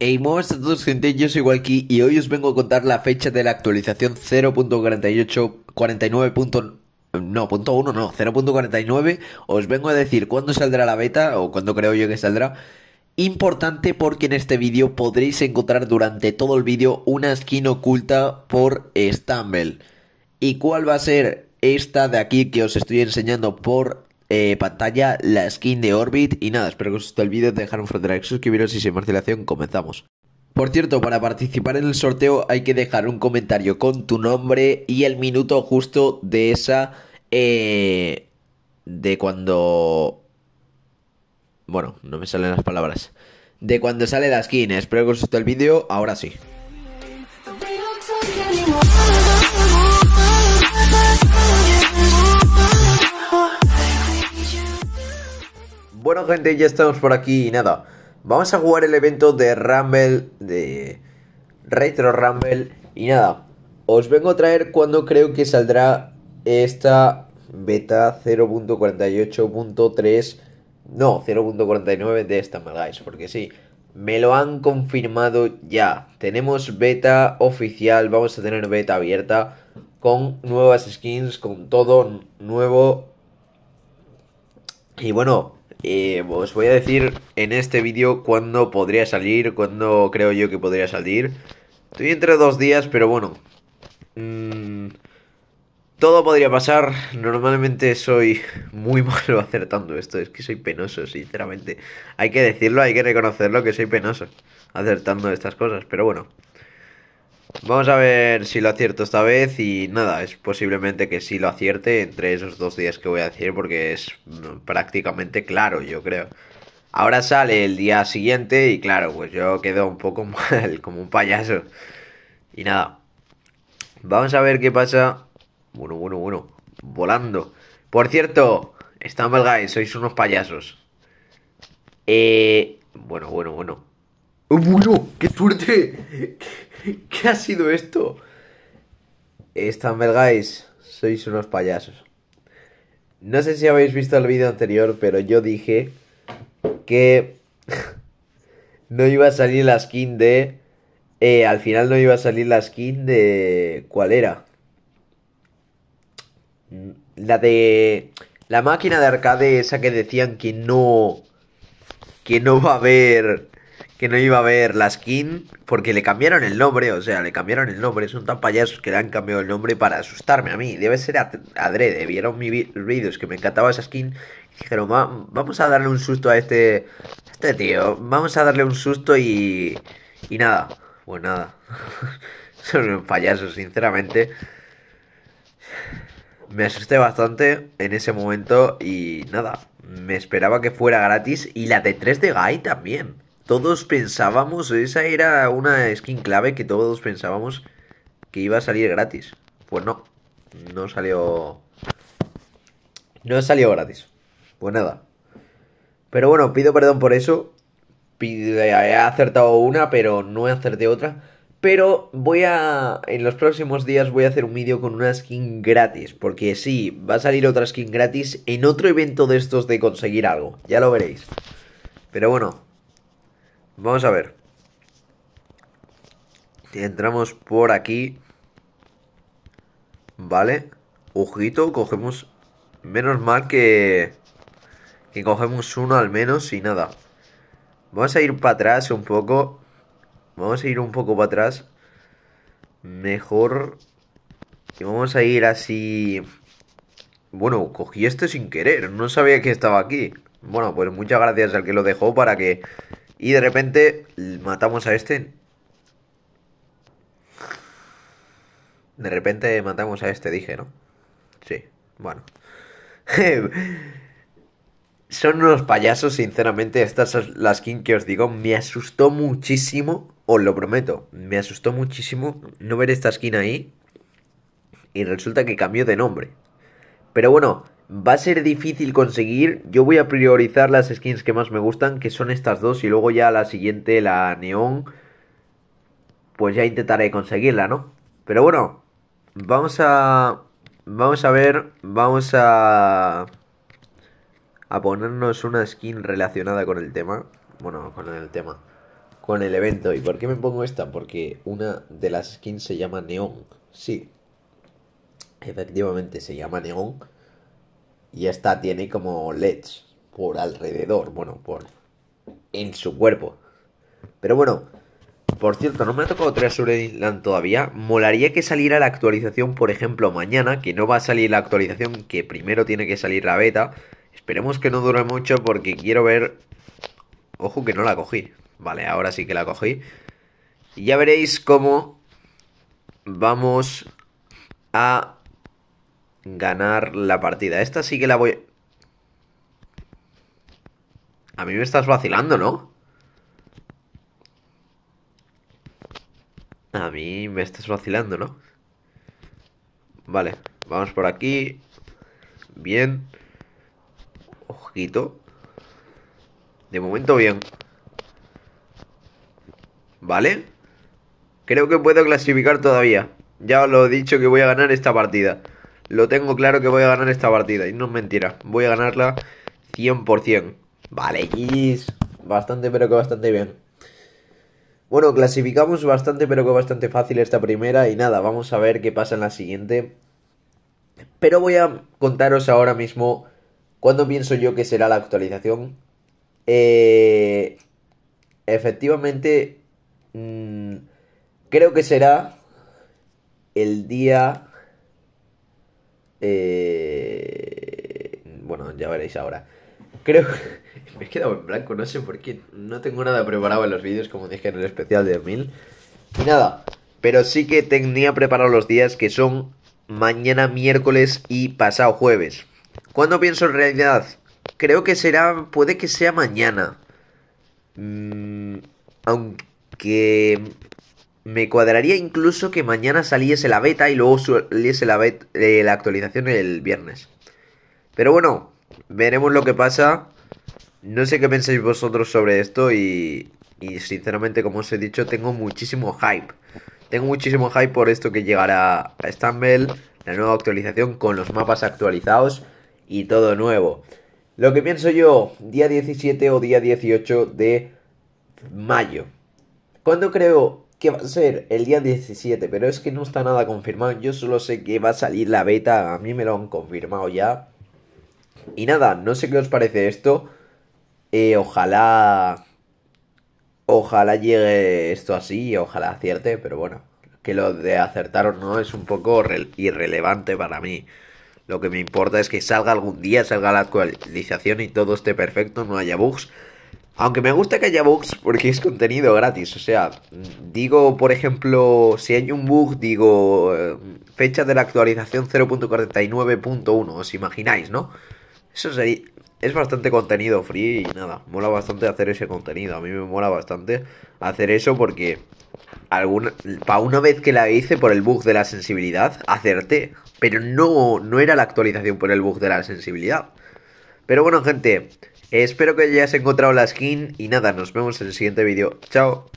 Hey, a todos gente, yo soy Walkie y hoy os vengo a contar la fecha de la actualización 0.48, 49. No, 1 no, 0.49. Os vengo a decir cuándo saldrá la beta o cuándo creo yo que saldrá. Importante porque en este vídeo podréis encontrar durante todo el vídeo una skin oculta por Stumble. ¿Y cuál va a ser esta de aquí que os estoy enseñando por eh, pantalla la skin de Orbit. Y nada, espero que os guste el vídeo, dejar un like, suscribiros y sin más dilación comenzamos. Por cierto, para participar en el sorteo hay que dejar un comentario con tu nombre y el minuto justo de esa... Eh, de cuando... Bueno, no me salen las palabras. De cuando sale la skin. Espero que os guste el vídeo. Ahora sí. gente, ya estamos por aquí y nada. Vamos a jugar el evento de Rumble, de Retro Rumble y nada. Os vengo a traer cuando creo que saldrá esta beta 0.48.3, no, 0.49 de esta, guys, porque sí. Me lo han confirmado ya. Tenemos beta oficial, vamos a tener beta abierta con nuevas skins, con todo nuevo. Y bueno, eh, os voy a decir en este vídeo cuándo podría salir, cuándo creo yo que podría salir. Estoy entre dos días, pero bueno. Mm, todo podría pasar. Normalmente soy muy malo acertando esto. Es que soy penoso, sinceramente. Hay que decirlo, hay que reconocerlo que soy penoso acertando estas cosas, pero bueno. Vamos a ver si lo acierto esta vez y nada, es posiblemente que sí lo acierte entre esos dos días que voy a decir porque es mm, prácticamente claro, yo creo. Ahora sale el día siguiente y claro, pues yo quedo un poco mal, como un payaso. Y nada, vamos a ver qué pasa. Bueno, bueno, bueno, volando. Por cierto, mal, Guys, sois unos payasos. Eh, bueno, bueno, bueno bueno! ¡Qué suerte! ¿Qué, ha sido esto? Están sois unos payasos. No sé si habéis visto el vídeo anterior, pero yo dije que no iba a salir la skin de... Eh, al final no iba a salir la skin de... ¿Cuál era? La de... La máquina de arcade esa que decían que no... Que no va a haber que no iba a ver la skin porque le cambiaron el nombre, o sea, le cambiaron el nombre, son tan payasos que le han cambiado el nombre para asustarme a mí, debe ser adrede, vieron mis vídeos que me encantaba esa skin y dijeron, vamos a darle un susto a este, este tío, vamos a darle un susto y, y nada, pues nada, son payasos, sinceramente. Me asusté bastante en ese momento y nada, me esperaba que fuera gratis y la de 3 de Gai también todos pensábamos, esa era una skin clave que todos pensábamos que iba a salir gratis. Pues no, no salió... No salió gratis. Pues nada. Pero bueno, pido perdón por eso. he acertado una, pero no he acertado otra. Pero voy a... En los próximos días voy a hacer un vídeo con una skin gratis. Porque sí, va a salir otra skin gratis en otro evento de estos de conseguir algo. Ya lo veréis. Pero bueno, Vamos a ver. Entramos por aquí. Vale. Ojito, cogemos... Menos mal que... Que cogemos uno al menos y nada. Vamos a ir para atrás un poco. Vamos a ir un poco para atrás. Mejor... Y vamos a ir así... Bueno, cogí este sin querer. No sabía que estaba aquí. Bueno, pues muchas gracias al que lo dejó para que y de repente matamos a este. De repente matamos a este, dije, ¿no? Sí, bueno. Son unos payasos, sinceramente, Esta es la skin que os digo. Me asustó muchísimo, os lo prometo. Me asustó muchísimo no ver esta skin ahí. Y resulta que cambió de nombre. Pero bueno, Va a ser difícil conseguir. Yo voy a priorizar las skins que más me gustan, que son estas dos, y luego ya la siguiente, la neón, pues ya intentaré conseguirla, ¿no? Pero bueno, vamos a... Vamos a ver, vamos a... A ponernos una skin relacionada con el tema. Bueno, con el tema. Con el evento. ¿Y por qué me pongo esta? Porque una de las skins se llama Neón. Sí. Efectivamente, se llama Neón y esta tiene como LEDs por alrededor, bueno, por en su cuerpo. Pero bueno, por cierto, no me ha tocado 3 sobre todavía. Molaría que saliera la actualización, por ejemplo, mañana, que no va a salir la actualización, que primero tiene que salir la beta. Esperemos que no dure mucho porque quiero ver... Ojo que no la cogí. Vale, ahora sí que la cogí. Y ya veréis cómo vamos a ganar la partida. Esta sí que la voy... A mí me estás vacilando, ¿no? A mí me estás vacilando, ¿no? Vale, vamos por aquí. Bien. Ojito. De momento bien. ¿Vale? Creo que puedo clasificar todavía. Ya os lo he dicho que voy a ganar esta partida. Lo tengo claro que voy a ganar esta partida. Y no es mentira. Voy a ganarla 100%. Vale, Gis. Bastante, pero que bastante bien. Bueno, clasificamos bastante, pero que bastante fácil esta primera. Y nada, vamos a ver qué pasa en la siguiente. Pero voy a contaros ahora mismo cuándo pienso yo que será la actualización. Eh, efectivamente, mm, creo que será el día eh... Bueno, ya veréis ahora. Creo que me he quedado en blanco, no sé por qué. No tengo nada preparado en los vídeos, como dije en el especial de 2000. Y nada, pero sí que tenía preparado los días que son mañana miércoles y pasado jueves. Cuando pienso en realidad? Creo que será, puede que sea mañana. Mm, aunque me cuadraría incluso que mañana saliese la beta y luego saliese la, eh, la actualización el viernes. Pero bueno, veremos lo que pasa. No sé qué pensáis vosotros sobre esto y, y sinceramente, como os he dicho, tengo muchísimo hype. Tengo muchísimo hype por esto que llegará a Stumble, la nueva actualización con los mapas actualizados y todo nuevo. Lo que pienso yo, día 17 o día 18 de mayo. ¿Cuándo creo que va a ser el día 17, pero es que no está nada confirmado. Yo solo sé que va a salir la beta, a mí me lo han confirmado ya. Y nada, no sé qué os parece esto. Eh, ojalá. Ojalá llegue esto así, ojalá acierte, pero bueno, que lo de acertar o no es un poco irrelevante para mí. Lo que me importa es que salga algún día, salga la actualización y todo esté perfecto, no haya bugs. Aunque me gusta que haya bugs porque es contenido gratis. O sea, digo, por ejemplo, si hay un bug, digo eh, fecha de la actualización 0.49.1. Os imagináis, ¿no? Eso sería... Es bastante contenido free y nada, mola bastante hacer ese contenido. A mí me mola bastante hacer eso porque alguna para una vez que la hice por el bug de la sensibilidad, acerté. Pero no, no era la actualización por el bug de la sensibilidad. Pero bueno, gente, espero que hayas encontrado la skin y nada, nos vemos en el siguiente vídeo. Chao.